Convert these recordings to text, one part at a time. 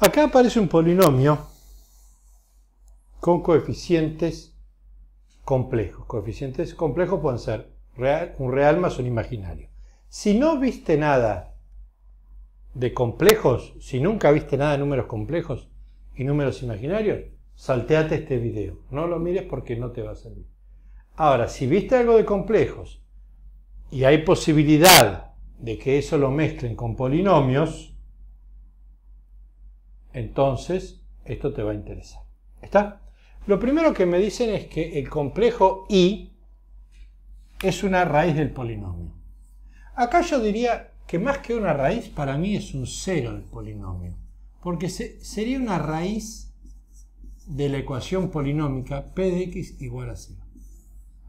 Acá aparece un polinomio con coeficientes complejos. Coeficientes complejos pueden ser un real más un imaginario. Si no viste nada de complejos, si nunca viste nada de números complejos y números imaginarios, salteate este video. No lo mires porque no te va a servir. Ahora, si viste algo de complejos y hay posibilidad de que eso lo mezclen con polinomios, entonces esto te va a interesar. ¿Está? Lo primero que me dicen es que el complejo i es una raíz del polinomio. Acá yo diría que más que una raíz, para mí es un cero del polinomio. Porque sería una raíz de la ecuación polinómica p de x igual a cero.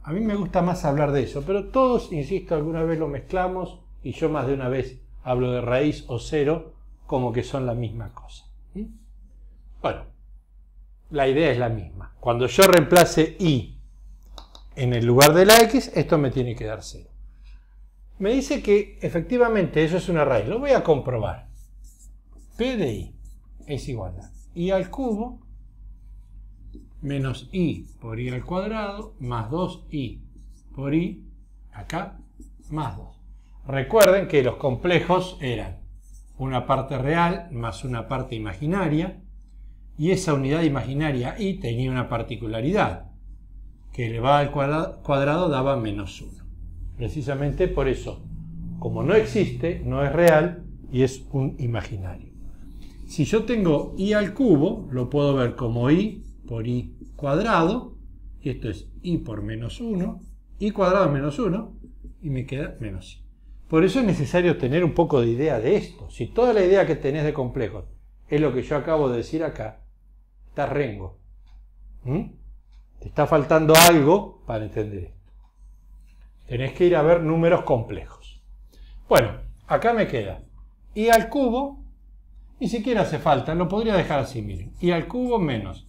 A mí me gusta más hablar de eso, pero todos, insisto, alguna vez lo mezclamos y yo más de una vez hablo de raíz o cero como que son la misma cosa. ¿Mm? Bueno, la idea es la misma. Cuando yo reemplace i en el lugar de la x, esto me tiene que dar 0. Me dice que efectivamente eso es una raíz. Lo voy a comprobar. P de i es igual a i al cubo menos i por i al cuadrado más 2i por i, acá, más 2. Recuerden que los complejos eran una parte real más una parte imaginaria, y esa unidad imaginaria i tenía una particularidad, que elevada al cuadrado, daba menos 1. Precisamente por eso, como no existe, no es real y es un imaginario. Si yo tengo i al cubo, lo puedo ver como i por i cuadrado, y esto es i por menos 1, i cuadrado menos 1, y me queda menos i. Por eso es necesario tener un poco de idea de esto. Si toda la idea que tenés de complejos es lo que yo acabo de decir acá, está rengo. ¿Mm? Te está faltando algo para entender esto. Tenés que ir a ver números complejos. Bueno, acá me queda. Y al cubo, ni siquiera hace falta, lo podría dejar así, miren. Y al cubo menos.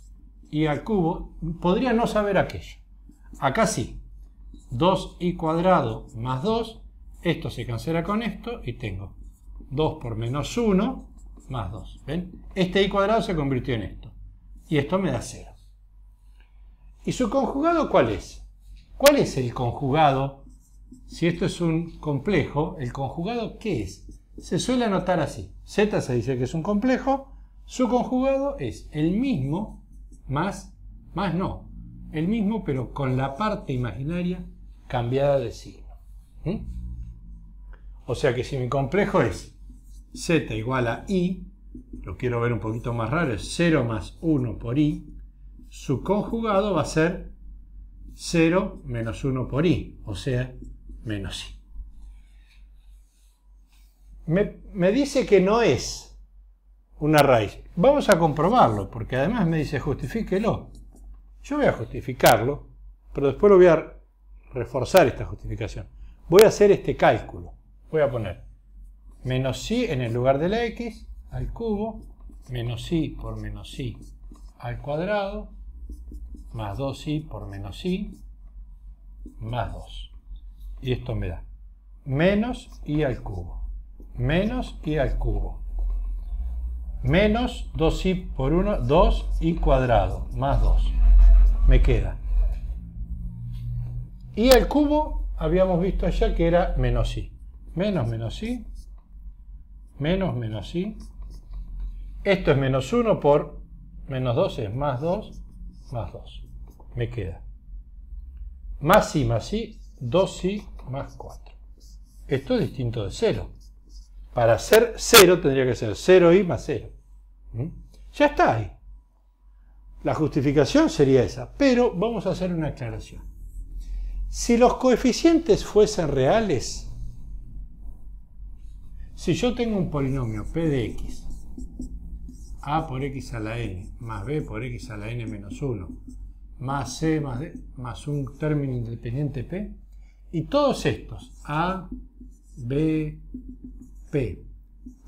Y al cubo, podría no saber aquello. Acá sí. 2i cuadrado más 2 esto se cancela con esto y tengo 2 por menos 1 más 2. ¿Ven? Este i cuadrado se convirtió en esto. Y esto me da 0. ¿Y su conjugado cuál es? ¿Cuál es el conjugado? Si esto es un complejo, ¿el conjugado qué es? Se suele anotar así. Z se dice que es un complejo. Su conjugado es el mismo más, más no. El mismo pero con la parte imaginaria cambiada de signo. ¿Mm? O sea que si mi complejo es z igual a i, lo quiero ver un poquito más raro, es 0 más 1 por i, su conjugado va a ser 0 menos 1 por i, o sea, menos i. Me, dice que no es una raíz. Vamos a comprobarlo, porque además me dice justifíquelo. Yo voy a justificarlo, pero después lo voy a reforzar esta justificación. Voy a hacer este cálculo voy a poner menos y en el lugar de la x al cubo, menos y por menos y al cuadrado, más 2i por menos i, más 2. Y esto me da menos i al cubo, menos i al cubo, menos 2i por 1, 2i cuadrado, más 2. Me queda. Y al cubo habíamos visto allá que era menos i menos menos i menos menos i Esto es menos 1 por menos 2 es más 2, más 2. Me queda más i más i 2 i más 4. Esto es distinto de 0. Para ser 0 tendría que ser 0 i más 0. ¿Mm? Ya está ahí. La justificación sería esa, pero vamos a hacer una aclaración. Si los coeficientes fuesen reales, si yo tengo un polinomio p de x, a por x a la n, más b por x a la n menos 1, más c más, d, más un término independiente p, y todos estos, a, b, p,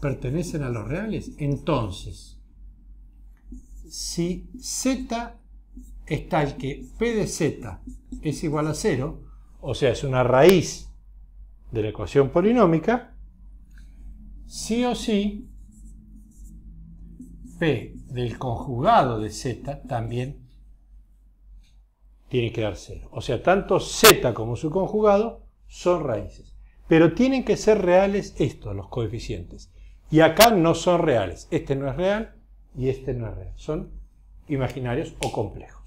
pertenecen a los reales, entonces, si z es tal que p de z es igual a 0, o sea, es una raíz de la ecuación polinómica, sí o sí, P del conjugado de Z también tiene que dar O sea, tanto Z como su conjugado son raíces. Pero tienen que ser reales estos, los coeficientes. Y acá no son reales. Este no es real y este no es real. Son imaginarios o complejos.